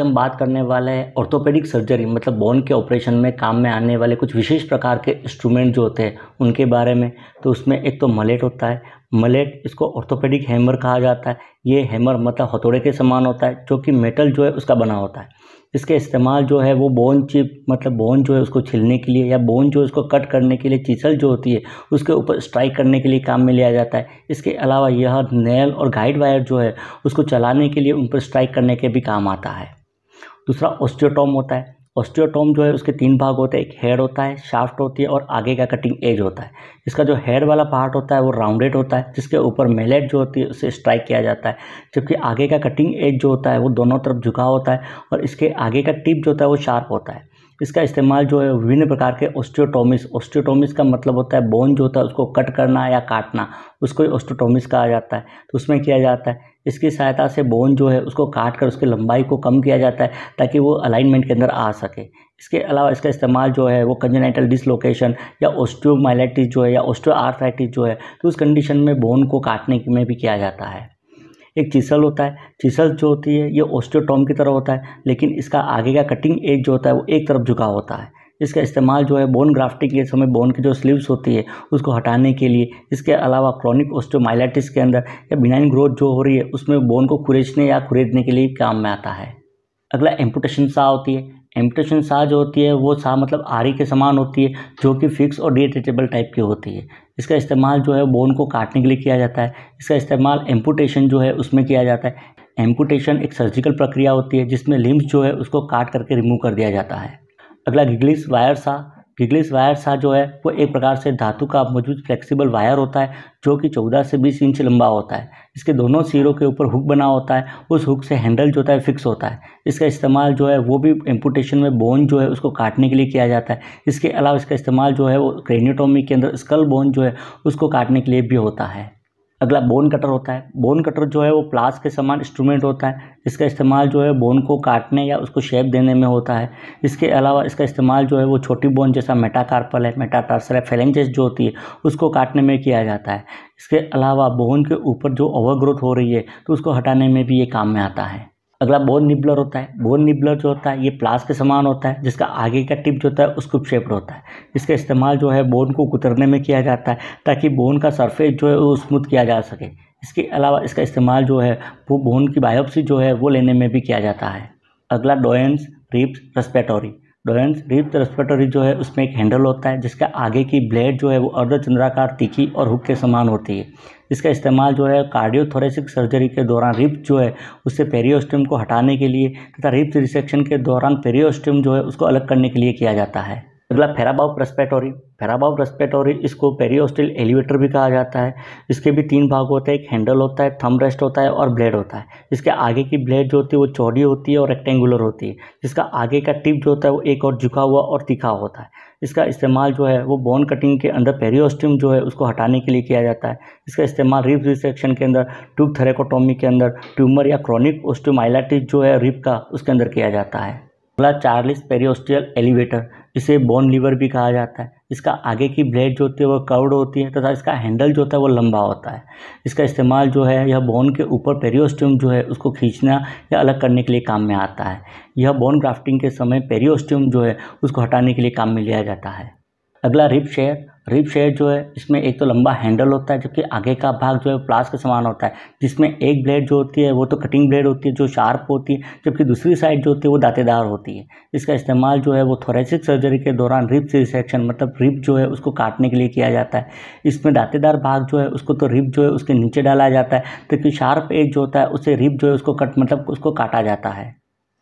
हम बात करने वाले हैं ऑर्थोपेडिक सर्जरी मतलब बोन के ऑपरेशन में काम में आने वाले कुछ विशेष प्रकार के इंस्ट्रूमेंट जो होते हैं उनके बारे में तो उसमें एक तो मलेट होता है मलेट इसको ऑर्थोपेडिक हैमर कहा जाता है ये हैमर मतलब हथौड़े के समान होता है जो कि मेटल जो है उसका बना होता है इसके इस्तेमाल जो है वो बोन चिप मतलब बोन जो है उसको छिलने के लिए या बोन जो है उसको कट करने के लिए चीसल जो होती है उसके ऊपर स्ट्राइक करने के लिए काम में लिया जाता है इसके अलावा यह नेल और गाइड वायर जो है उसको चलाने के लिए उन पर स्ट्राइक करने के भी काम आता है दूसरा ऑस्टियोटॉम होता है ऑस्टियोटॉम जो है उसके तीन भाग होते हैं एक हेड होता है शाफ्ट होती है और आगे का कटिंग एज होता है इसका जो हेड वाला पार्ट होता है वो राउंडेड होता है जिसके ऊपर मेलेट जो होती है उसे स्ट्राइक किया जाता है जबकि आगे का कटिंग एज जो होता है वो दोनों तरफ झुका होता है और इसके आगे का टिप जो होता है वो शार्प होता है इसका इस्तेमाल जो है विभिन्न प्रकार के ऑस्टियोटोमिस ऑस्टियोटोमिस का मतलब होता है बोन जो होता है उसको कट करना या काटना उसको ऑस्टोटोमिस कहा जाता है तो उसमें किया जाता है इसकी सहायता से बोन जो है उसको काट कर उसकी लंबाई को कम किया जाता है ताकि वो अलाइनमेंट के अंदर आ सके इसके अलावा इसका इस्तेमाल जो है वो कंजेनाइटल डिसलोकेशन या ऑस्टियोमाइलाइटिस जो है या ऑस्टियोआर्थराइटिस जो है तो उस कंडीशन में बोन को काटने में भी किया जाता है एक चिसल होता है चिसल जो होती है ये ओस्टोटॉम की तरह होता है लेकिन इसका आगे का कटिंग एज जो होता है वो एक तरफ झुका होता है इसका इस्तेमाल जो है बोन ग्राफ्टिंग के समय बोन की जो स्लीव्स होती है उसको हटाने के लिए इसके अलावा क्रॉनिक ओस्टोमाइलाइटिस के अंदर या बिनाइन ग्रोथ जो हो रही है उसमें बोन को खुरेचने या खुरेदने के लिए काम में आता है अगला एम्पुटेशन सा होती है एम्पटेशन सा जो होती है वो सा मतलब आरी के समान होती है जो कि फिक्स और डिटेचेबल टाइप की होती है इसका इस्तेमाल जो है बोन को काटने के लिए किया जाता है इसका इस्तेमाल एम्पुटेशन जो है उसमें किया जाता है एम्पुटेशन एक सर्जिकल प्रक्रिया होती है जिसमें लिम्स जो है उसको काट करके रिमूव कर दिया जाता है अगला गिग्लिस वायर सा गिगलिस वायर सा जो है वो एक प्रकार से धातु का मौजूद फ्लेक्सिबल वायर होता है जो कि 14 से 20 इंच लंबा होता है इसके दोनों सिरों के ऊपर हुक बना होता है उस हुक से हैंडल जो होता है फिक्स होता है इसका इस्तेमाल जो है वो भी एम्पूटेशन में बोन जो है उसको काटने के लिए किया जाता है इसके अलावा इसका इस्तेमाल जो है वो क्रेनियोटोमी के अंदर स्कल बोन जो है उसको काटने के लिए भी होता है अगला बोन कटर होता है बोन कटर जो है वो प्लास के समान इंस्ट्रूमेंट होता है इसका इस्तेमाल जो है बोन को काटने या उसको शेप देने में होता है इसके अलावा इसका इस्तेमाल जो है वो छोटी बोन जैसा मेटाकार्पल है मेटाटार्सल है फेलेंजेस जो होती है उसको काटने में किया जाता है इसके अलावा बोन के ऊपर जो ओवरग्रोथ हो रही है तो उसको हटाने में भी ये काम में आता है अगला बोन निबलर होता है बोन निबलर जो होता है ये प्लास के समान होता है जिसका आगे का टिप जो होता है उसको शेप्ड होता है इसका इस्तेमाल जो है बोन को कुतरने में किया जाता है ताकि बोन का सरफेस जो है वो स्मूथ किया जा सके इसके अलावा इसका इस्तेमाल जो है वो बोन की बायोप्सी जो है वो लेने में भी किया जाता है अगला डोयंस रिप्स रेस्पेटोरी डोयंस रिप्स रेस्पेटोरी जो है उसमें एक हैंडल होता है जिसका आगे की ब्लेड जो है वो अर्धचंद्राकार तीखी और हुक के समान होती है इसका इस्तेमाल जो है कार्डियोथोरेसिक सर्जरी के दौरान रिप जो है उससे पेरियोस्टम को हटाने के लिए तथा रिप रिसेक्शन के दौरान पेरियोस्टम जो है उसको अलग करने के लिए किया जाता है अगला मतलब फेराबाव प्रस्पेटोरी फेराबाव प्रस्पेटोरी इसको पेरियोस्टिल एलिवेटर भी कहा जाता है इसके भी तीन भाग होते हैं एक हैंडल होता है थम रेस्ट होता है और ब्लेड होता है इसके आगे की ब्लेड जो होती है वो चौड़ी होती है और रेक्टेंगुलर होती है जिसका आगे का टिप जो होता है वो एक और झुका हुआ और तीखा होता है इसका इस्तेमाल जो है वो बोन कटिंग के अंदर पेरियोस्टिम जो है उसको हटाने के लिए किया जाता है इसका इस्तेमाल रिप रिसेक्शन के अंदर ट्यूब थेरेकोटोमी के अंदर ट्यूमर या क्रॉनिक ओस्टोमाइलाटिस जो है रिप का उसके अंदर किया जाता है अगला चार्लिस पेरियोस्टियल एलिवेटर इसे बोन लीवर भी कहा जाता है इसका आगे की ब्लेड जो होती है वह कर्ड होती है तथा इसका हैंडल जो होता है वो लंबा होता है इसका इस्तेमाल जो है यह बोन के ऊपर पेरियोस्टियम जो है उसको खींचना या अलग करने के लिए काम में आता है यह बोन ग्राफ्टिंग के समय पेरियोस्टियम जो है उसको हटाने के लिए काम में लिया जाता है अगला रिप शेयर रिप शेड जो है इसमें एक तो लंबा हैंडल होता है जबकि आगे का भाग जो है प्लास के समान होता है जिसमें एक ब्लेड जो होती है वो तो कटिंग ब्लेड होती है जो शार्प होती है जबकि दूसरी साइड जो होती है वो दातेदार होती है इसका इस्तेमाल जो है वो थोरेसिक सर्जरी के दौरान रिप रिसेक्शन मतलब रिप जो है उसको काटने के लिए किया जाता है इसमें दातेदार भाग जो है उसको तो रिप जो है उसके नीचे डाला जाता है जबकि शार्प एज जो होता है उसे रिप जो है उसको कट मतलब उसको काटा जाता है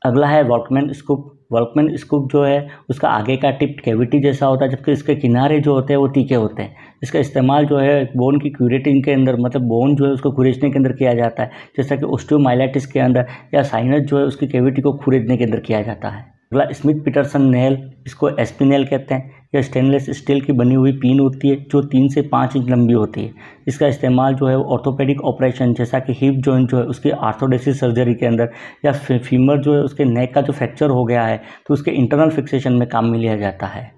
अगला है वॉकमैन स्कूप वर्कमैन स्कूप जो है उसका आगे का टिप कैविटी जैसा होता है जबकि इसके किनारे जो होते हैं वो तीखे होते हैं इसका इस्तेमाल जो है बोन की क्यूरेटिंग के अंदर मतलब बोन जो है उसको खुरेचने के अंदर किया जाता है जैसा कि ओस्टियोमाइलाइटिस के अंदर या साइनस जो है उसकी कैविटी को खुरेदने के अंदर किया जाता है अगला स्मिथ पीटरसन नेल इसको एस्पिनेल कहते हैं या स्टेनलेस स्टील की बनी हुई पिन होती है जो तीन से पाँच इंच लंबी होती है इसका इस्तेमाल जो है ऑर्थोपेडिक ऑपरेशन जैसा कि हिप जॉइंट जो है उसकी आर्थोडेसिस सर्जरी के अंदर या फीमर जो है उसके नेक का जो फ्रैक्चर हो गया है तो उसके इंटरनल फिक्सेशन में काम में लिया जाता है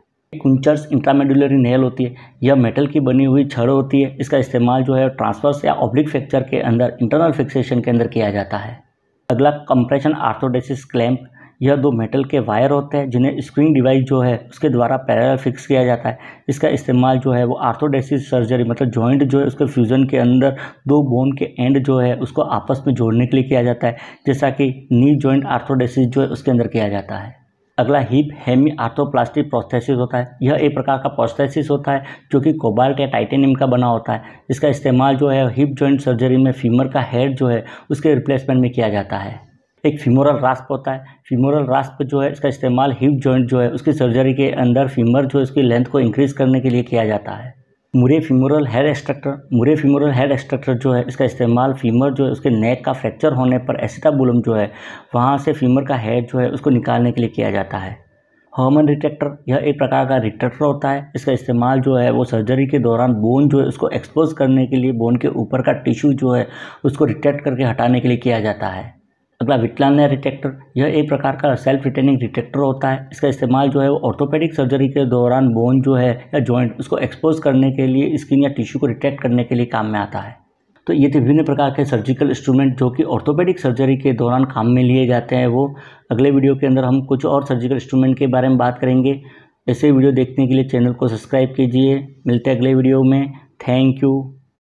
कुंचर्स इंट्रामेडुलरी नेल होती है यह मेटल की बनी हुई छड़ होती है इसका इस्तेमाल जो है ट्रांसफर्स या ऑब्लिक फ्रैक्चर के अंदर इंटरनल फिक्सेशन के अंदर किया जाता है अगला कंप्रेशन आर्थोडेसिस क्लैम्प यह दो मेटल के वायर होते हैं जिन्हें स्क्रीन डिवाइस जो है उसके द्वारा पैरल फिक्स किया जाता है इसका इस्तेमाल जो है वो आर्थोडेसिस सर्जरी मतलब जॉइंट जो है उसके फ्यूज़न के अंदर दो बोन के एंड जो है उसको आपस में जोड़ने के लिए किया जाता है जैसा कि नी जॉइंट आर्थोडेसिस जो है उसके अंदर किया जाता है अगला हिप हेमी आर्थोप्लास्टिक प्रोस्थेसिस होता है यह एक प्रकार का प्रोस्थेसिस होता है जो कि कोबाल्ट या टाइटेनियम का बना होता है इसका इस्तेमाल जो है हिप जॉइंट सर्जरी में फीमर का हेड जो है उसके रिप्लेसमेंट में किया जाता है एक फीमोरल रास्प होता है फीमोरल रास्प जो है इसका इस्तेमाल हिप जॉइंट जो है उसकी सर्जरी के अंदर फीमर जो है उसकी लेंथ को इंक्रीज़ करने के लिए किया जाता है मुरे फीमोरल हेड एक्स्ट्रक्टर मुरे फीमोरल हेड एक्स्ट्रक्टर जो है इसका इस्तेमाल फीमर जो है उसके नेक का फ्रैक्चर होने पर एसिटाबुलम जो है वहाँ से फीमर का हेड जो है उसको निकालने के लिए किया जाता है हॉर्मन रिटेक्टर यह एक प्रकार का रिटेक्टर होता है इसका इस्तेमाल जो है वो सर्जरी के दौरान बोन जो है उसको एक्सपोज करने के लिए बोन के ऊपर का टिश्यू जो है उसको रिटेक्ट करके हटाने के लिए किया जाता है अगला विटलानर रिटेक्टर यह एक प्रकार का सेल्फ रिटेनिंग रिटेक्टर होता है इसका इस्तेमाल जो है वो ऑर्थोपेडिक सर्जरी के दौरान बोन जो है या जॉइंट उसको एक्सपोज करने के लिए स्किन या टिश्यू को रिटेक्ट करने के लिए काम में आता है तो ये थे विभिन्न प्रकार के सर्जिकल इंस्ट्रूमेंट जो कि ऑर्थोपेडिक सर्जरी के दौरान काम में लिए जाते हैं वो अगले वीडियो के अंदर हम कुछ और सर्जिकल इंस्ट्रूमेंट के बारे में बात करेंगे ऐसे वीडियो देखने के लिए चैनल को सब्सक्राइब कीजिए मिलते हैं अगले वीडियो में थैंक यू